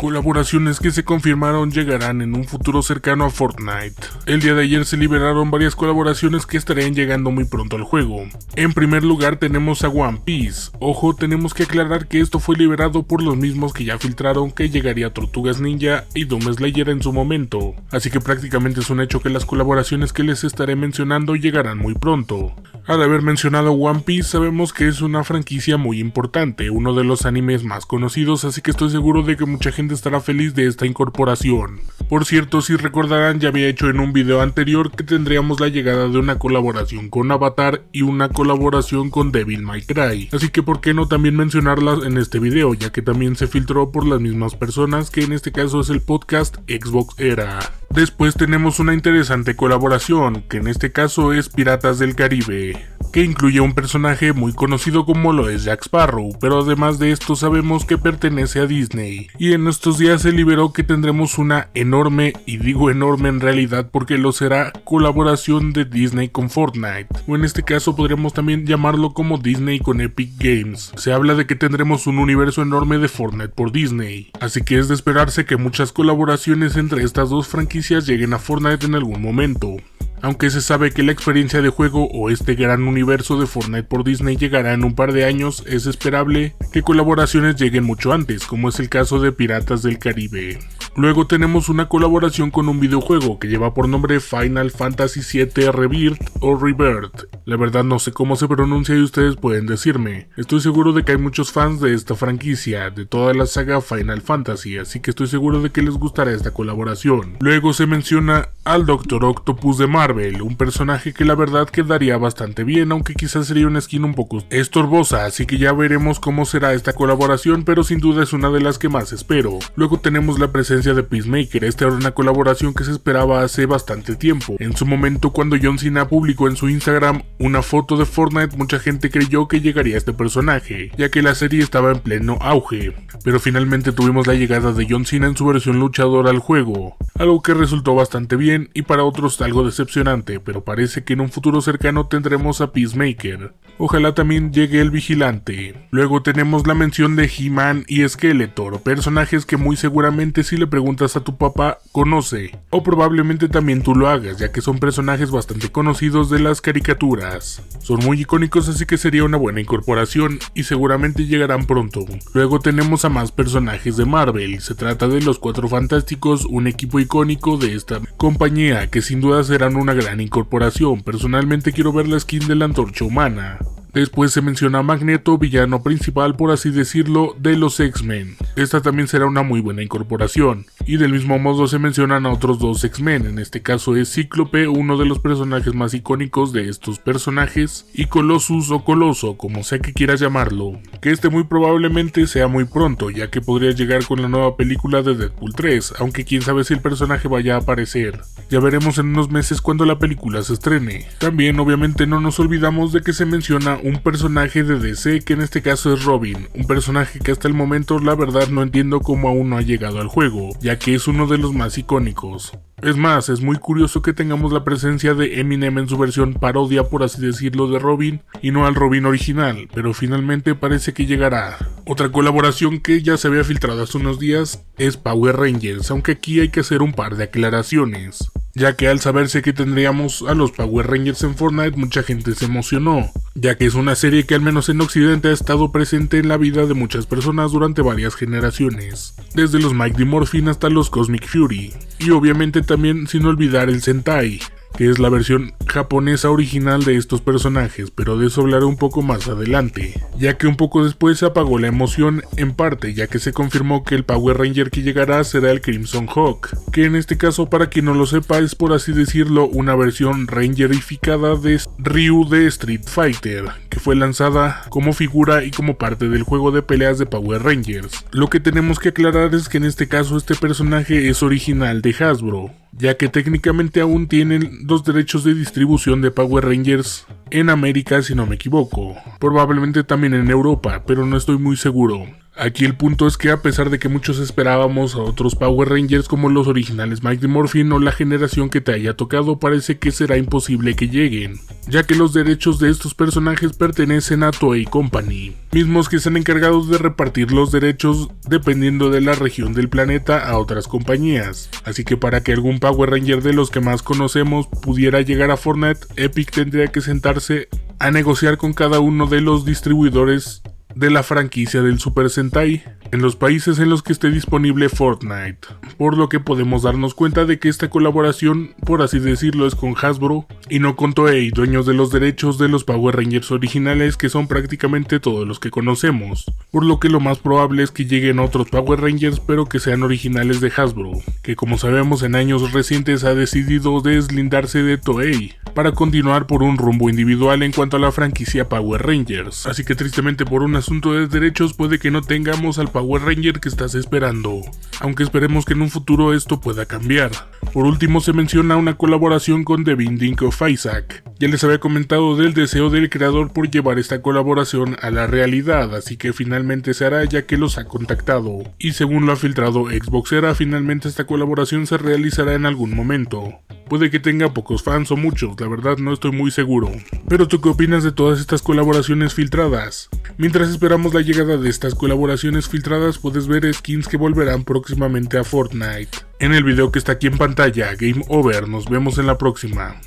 Colaboraciones que se confirmaron llegarán en un futuro cercano a Fortnite. El día de ayer se liberaron varias colaboraciones que estarían llegando muy pronto al juego. En primer lugar tenemos a One Piece. Ojo, tenemos que aclarar que esto fue liberado por los mismos que ya filtraron que llegaría Tortugas Ninja y Doom Slayer en su momento. Así que prácticamente es un hecho que las colaboraciones que les estaré mencionando llegarán muy pronto. Al haber mencionado One Piece sabemos que es una franquicia muy importante, uno de los animes más conocidos, así que estoy seguro de que mucha gente estará feliz de esta incorporación. Por cierto, si recordarán, ya había hecho en un video anterior que tendríamos la llegada de una colaboración con Avatar y una colaboración con Devil May Cry, así que por qué no también mencionarlas en este video, ya que también se filtró por las mismas personas que en este caso es el podcast Xbox Era. Después tenemos una interesante colaboración, que en este caso es Piratas del Caribe que incluye un personaje muy conocido como lo es Jack Sparrow, pero además de esto sabemos que pertenece a Disney. Y en estos días se liberó que tendremos una enorme, y digo enorme en realidad porque lo será, colaboración de Disney con Fortnite, o en este caso podríamos también llamarlo como Disney con Epic Games. Se habla de que tendremos un universo enorme de Fortnite por Disney, así que es de esperarse que muchas colaboraciones entre estas dos franquicias lleguen a Fortnite en algún momento aunque se sabe que la experiencia de juego o este gran universo de Fortnite por Disney llegará en un par de años, es esperable que colaboraciones lleguen mucho antes, como es el caso de Piratas del Caribe. Luego tenemos una colaboración con un videojuego que lleva por nombre Final Fantasy VII Rebirth o Rebirth la verdad no sé cómo se pronuncia y ustedes pueden decirme. Estoy seguro de que hay muchos fans de esta franquicia, de toda la saga Final Fantasy, así que estoy seguro de que les gustará esta colaboración. Luego se menciona al Doctor Octopus de Marvel, un personaje que la verdad quedaría bastante bien, aunque quizás sería una skin un poco estorbosa, así que ya veremos cómo será esta colaboración, pero sin duda es una de las que más espero. Luego tenemos la presencia de Peacemaker, esta era una colaboración que se esperaba hace bastante tiempo. En su momento cuando John Cena publicó en su Instagram una foto de Fortnite mucha gente creyó que llegaría este personaje, ya que la serie estaba en pleno auge, pero finalmente tuvimos la llegada de John Cena en su versión luchadora al juego, algo que resultó bastante bien y para otros algo decepcionante, pero parece que en un futuro cercano tendremos a Peacemaker, Ojalá también llegue el vigilante. Luego tenemos la mención de He-Man y Skeletor, personajes que muy seguramente si le preguntas a tu papá conoce, o probablemente también tú lo hagas, ya que son personajes bastante conocidos de las caricaturas. Son muy icónicos así que sería una buena incorporación y seguramente llegarán pronto. Luego tenemos a más personajes de Marvel, se trata de los Cuatro Fantásticos, un equipo icónico de esta compañía que sin duda serán una gran incorporación, personalmente quiero ver la skin de la antorcha humana. Después se menciona Magneto, villano principal por así decirlo, de los X-Men. Esta también será una muy buena incorporación. Y del mismo modo se mencionan a otros dos X-Men, en este caso es Cíclope, uno de los personajes más icónicos de estos personajes, y Colossus o Coloso, como sea que quieras llamarlo, que este muy probablemente sea muy pronto, ya que podría llegar con la nueva película de Deadpool 3, aunque quién sabe si el personaje vaya a aparecer. Ya veremos en unos meses cuando la película se estrene. También obviamente no nos olvidamos de que se menciona un personaje de DC que en este caso es Robin, un personaje que hasta el momento la verdad no entiendo cómo aún no ha llegado al juego, ya que es uno de los más icónicos. Es más, es muy curioso que tengamos la presencia de Eminem en su versión parodia, por así decirlo, de Robin, y no al Robin original, pero finalmente parece que llegará. Otra colaboración que ya se había filtrado hace unos días es Power Rangers, aunque aquí hay que hacer un par de aclaraciones ya que al saberse que tendríamos a los Power Rangers en Fortnite mucha gente se emocionó, ya que es una serie que al menos en Occidente ha estado presente en la vida de muchas personas durante varias generaciones, desde los Mighty Morphin hasta los Cosmic Fury, y obviamente también sin olvidar el Sentai, que es la versión japonesa original de estos personajes, pero de eso hablaré un poco más adelante, ya que un poco después se apagó la emoción en parte, ya que se confirmó que el Power Ranger que llegará será el Crimson Hawk, que en este caso para quien no lo sepa es por así decirlo una versión rangerificada de Ryu de Street Fighter, que fue lanzada como figura y como parte del juego de peleas de Power Rangers. Lo que tenemos que aclarar es que en este caso este personaje es original de Hasbro, ya que técnicamente aún tienen dos derechos de distribución de Power Rangers en América si no me equivoco, probablemente también en Europa, pero no estoy muy seguro. Aquí el punto es que a pesar de que muchos esperábamos a otros Power Rangers como los originales Mike Morphin o la generación que te haya tocado, parece que será imposible que lleguen, ya que los derechos de estos personajes pertenecen a Toei Company, mismos que se encargados de repartir los derechos dependiendo de la región del planeta a otras compañías. Así que para que algún Power Ranger de los que más conocemos pudiera llegar a Fortnite, Epic tendría que sentarse a negociar con cada uno de los distribuidores de la franquicia del Super Sentai en los países en los que esté disponible Fortnite, por lo que podemos darnos cuenta de que esta colaboración, por así decirlo, es con Hasbro y no con Toei, dueños de los derechos de los Power Rangers originales que son prácticamente todos los que conocemos, por lo que lo más probable es que lleguen otros Power Rangers pero que sean originales de Hasbro, que como sabemos en años recientes ha decidido deslindarse de Toei, para continuar por un rumbo individual en cuanto a la franquicia Power Rangers. Así que tristemente por un asunto de derechos puede que no tengamos al Power Ranger que estás esperando, aunque esperemos que en un futuro esto pueda cambiar. Por último se menciona una colaboración con The Binding of Isaac. Ya les había comentado del deseo del creador por llevar esta colaboración a la realidad, así que finalmente se hará ya que los ha contactado. Y según lo ha filtrado Xboxera, finalmente esta colaboración se realizará en algún momento. Puede que tenga pocos fans o muchos, la verdad no estoy muy seguro. Pero tú qué opinas de todas estas colaboraciones filtradas? Mientras esperamos la llegada de estas colaboraciones filtradas, puedes ver skins que volverán próximamente a Fortnite. En el video que está aquí en pantalla, Game Over, nos vemos en la próxima.